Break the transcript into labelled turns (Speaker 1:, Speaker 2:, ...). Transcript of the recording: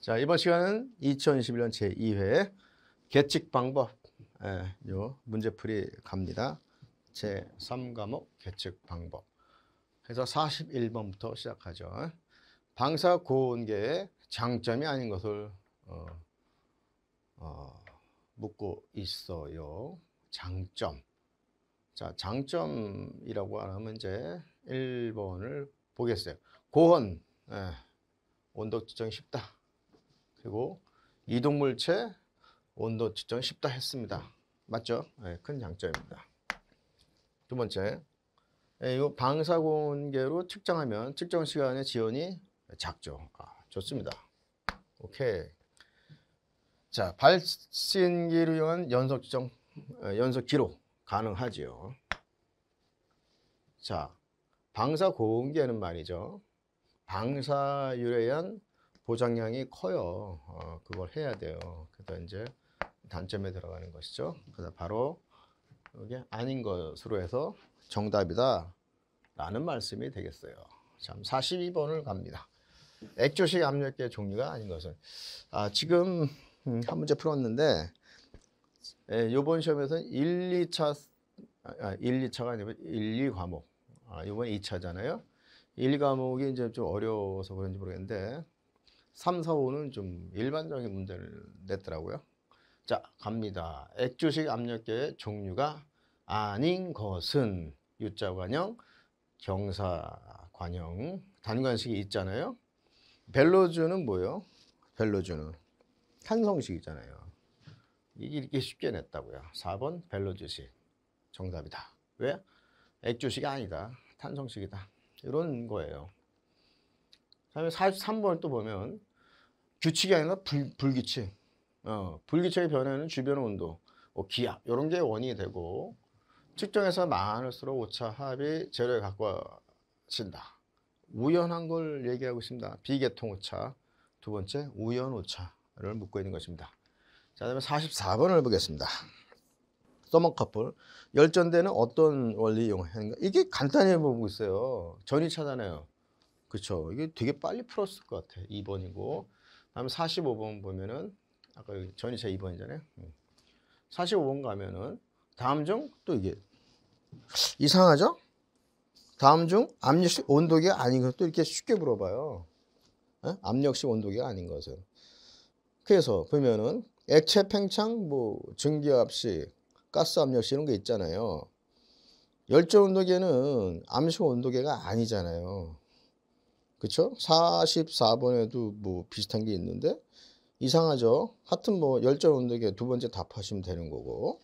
Speaker 1: 자, 이번 시간은 2021년 제2회 계측 방법, 예, 요 문제풀이 갑니다. 제3과목 계측 방법. 해서 41번부터 시작하죠. 방사 고온계의 장점이 아닌 것을 어, 어, 묻고 있어요. 장점. 자, 장점이라고 하면 이제 1번을 보겠어요. 고온, 예, 온도 측정이 쉽다. 그리고 이동물체 온도 측정 쉽다 했습니다. 맞죠? 네, 큰 장점입니다. 두 번째, 네, 이 방사공개로 측정하면 측정 시간의 지연이 작죠. 아, 좋습니다. 오케이. 자, 발신기를 이용한 연속 측정, 어, 연속 기록 가능하지요. 자, 방사고계는 말이죠. 방사율에 의한 보장량이 커요. 어, 그걸 해야 돼요. 그래 이제 단점에 들어가는 것이죠. 그래 바로 이게 아닌 것으로 해서 정답이다 라는 말씀이 되겠어요. 참 42번을 갑니다. 액조식 압력계 종류가 아닌 것은 아, 지금 음, 한 문제 풀었는데 예, 요번 시험에서는 1, 2차 아, 1, 아, 2차가 아니고 1, 2과목 아, 요번 2차잖아요. 1, 2과목이 이제 좀 어려워서 그런지 모르겠는데 3, 4, 5는 좀 일반적인 문제를 냈더라고요. 자, 갑니다. 액주식 압력계의 종류가 아닌 것은 U자관형, 경사관형, 단관식이 있잖아요. 벨로주는 뭐예요? 벨로주는 탄성식이잖아요. 이게 이렇게 쉽게 냈다고요. 4번 벨로주식 정답이다. 왜? 액주식이 아니다. 탄성식이다. 이런 거예요. 4 3번또 보면 규칙이 아니라 불, 불규칙. 어, 불규칙의 변화는 주변 온도, 뭐 기압 이런 게 원인이 되고 측정에서 많을수록 오차 합이 제로에 가까워진다. 우연한 걸 얘기하고 있습니다. 비계통 오차. 두 번째 우연 오차를 묻고 있는 것입니다. 자, 다음에 44번을 보겠습니다. 서먼 커플 열전대는 어떤 원리 이용하는가? 이게 간단히 보고 있어요. 전이 차잖아요. 그렇 이게 되게 빨리 풀었을 것 같아. 2번이고 다음 45번 보면은 아까 전이차 2번이잖아요. 45번 음. 가면은 다음 중 또 이게 이상하죠? 다음 중 압력식 온도계 아닌 것도 이렇게 쉽게 물어봐요. 에? 어? 압력식 온도계가 아닌 것은. 그래서 보면은 액체 팽창, 뭐 증기압식, 가스 압력식 이런 게 있잖아요. 열정 온도계는 압력식 온도계가 아니잖아요. 그렇죠? 44번에도 뭐 비슷한 게 있는데 이상하죠? 하여튼 뭐 열전 온도계 두 번째 답하시면 되는 거고